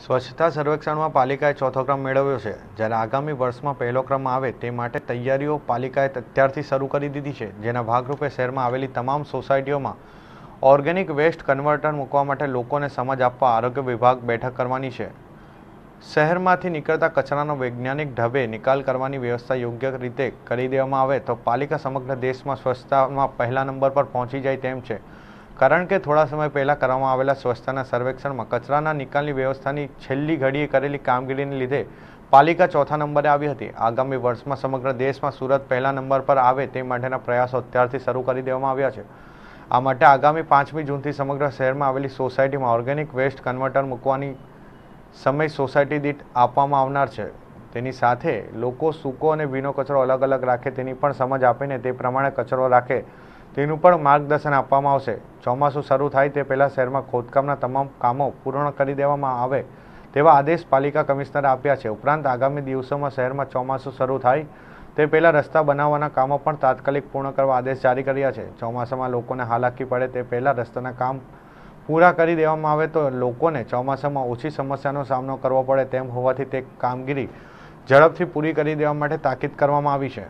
સ્વચ્છતા સર્વેક્ષણમાં પાલિકાએ ચોથો ક્રમ મેળવ્યો છે જ્યારે આગામી વર્ષમાં પહેલો ક્રમ આવે તે માટે તૈયારીઓ પાલિકાએ અત્યારથી શરૂ કરી દીધી છે જેના ભાગરૂપે શહેરમાં આવેલી તમામ સોસાયટીઓમાં ઓર્ગેનિક વેસ્ટ કન્વર્ટર મૂકવા માટે લોકોને સમજ આપવા આરોગ્ય વિભાગ બેઠક કરવાની છે શહેરમાંથી નીકળતા કચરાનો વૈજ્ઞાનિક ઢબે નિકાલ કરવાની વ્યવસ્થા યોગ્ય રીતે કરી દેવામાં આવે તો પાલિકા સમગ્ર દેશમાં સ્વચ્છતામાં પહેલા નંબર પર પહોંચી જાય તેમ છે કારણ કે થોડા સમય પહેલાં કરવામાં આવેલા સ્વચ્છતાના સર્વેક્ષણમાં કચરાના નિકાલની વ્યવસ્થાની છેલ્લી ઘડીએ કરેલી કામગીરીને લીધે પાલિકા ચોથા નંબરે આવી હતી આગામી વર્ષમાં સમગ્ર દેશમાં સુરત પહેલા નંબર પર આવે તે માટેના પ્રયાસો અત્યારથી શરૂ કરી દેવામાં આવ્યા છે આ માટે આગામી પાંચમી જૂનથી સમગ્ર શહેરમાં આવેલી સોસાયટીમાં ઓર્ગેનિક વેસ્ટ કન્વર્ટર મૂકવાની સમય સોસાયટી દીઠ આપવામાં આવનાર છે તેની સાથે લોકો સૂકો અને ભીનો કચરો અલગ અલગ રાખે તેની પણ સમજ આપીને તે પ્રમાણે કચરો રાખે તેનું પણ માર્ગદર્શન આપવામાં આવશે ચોમાસું શરૂ થાય તે પહેલાં શહેરમાં ખોદકામના તમામ કામો પૂર્ણ કરી દેવામાં આવે તેવા આદેશ પાલિકા કમિશનરે આપ્યા છે ઉપરાંત આગામી દિવસોમાં શહેરમાં ચોમાસું શરૂ થાય તે પહેલાં રસ્તા બનાવવાના કામો પણ તાત્કાલિક પૂર્ણ કરવા આદેશ જારી કર્યા છે ચોમાસામાં લોકોને હાલાકી પડે તે પહેલાં રસ્તાના કામ પૂરા કરી દેવામાં આવે તો લોકોને ચોમાસામાં ઓછી સમસ્યાનો સામનો કરવો પડે તેમ હોવાથી તે કામગીરી ઝડપથી પૂરી કરી દેવા માટે તાકીદ કરવામાં આવી છે